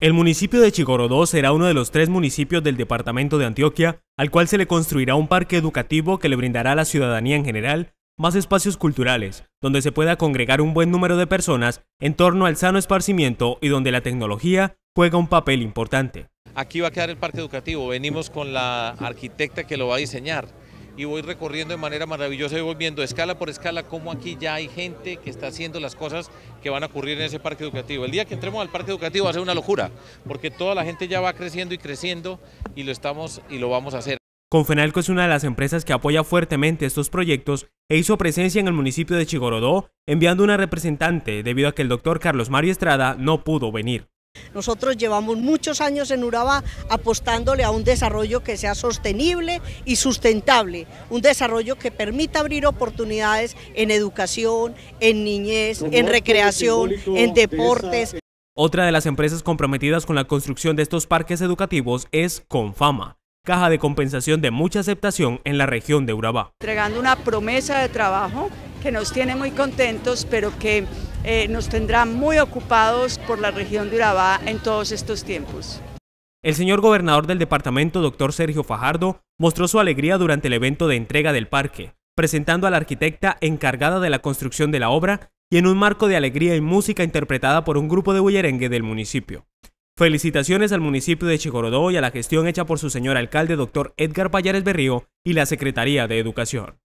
El municipio de Chigorodó será uno de los tres municipios del departamento de Antioquia, al cual se le construirá un parque educativo que le brindará a la ciudadanía en general más espacios culturales, donde se pueda congregar un buen número de personas en torno al sano esparcimiento y donde la tecnología juega un papel importante. Aquí va a quedar el parque educativo, venimos con la arquitecta que lo va a diseñar y voy recorriendo de manera maravillosa y voy viendo escala por escala cómo aquí ya hay gente que está haciendo las cosas que van a ocurrir en ese parque educativo. El día que entremos al parque educativo va a ser una locura, porque toda la gente ya va creciendo y creciendo y lo estamos y lo vamos a hacer. Confenalco es una de las empresas que apoya fuertemente estos proyectos e hizo presencia en el municipio de Chigorodó, enviando una representante debido a que el doctor Carlos Mario Estrada no pudo venir. Nosotros llevamos muchos años en Urabá apostándole a un desarrollo que sea sostenible y sustentable, un desarrollo que permita abrir oportunidades en educación, en niñez, en recreación, en deportes. Otra de las empresas comprometidas con la construcción de estos parques educativos es Confama, caja de compensación de mucha aceptación en la región de Urabá. Entregando una promesa de trabajo que nos tiene muy contentos, pero que eh, nos tendrá muy ocupados por la región de Urabá en todos estos tiempos. El señor gobernador del departamento, doctor Sergio Fajardo, mostró su alegría durante el evento de entrega del parque, presentando a la arquitecta encargada de la construcción de la obra y en un marco de alegría y música interpretada por un grupo de bullerengue del municipio. Felicitaciones al municipio de Chigorodó y a la gestión hecha por su señor alcalde, doctor Edgar Payares Berrío, y la Secretaría de Educación.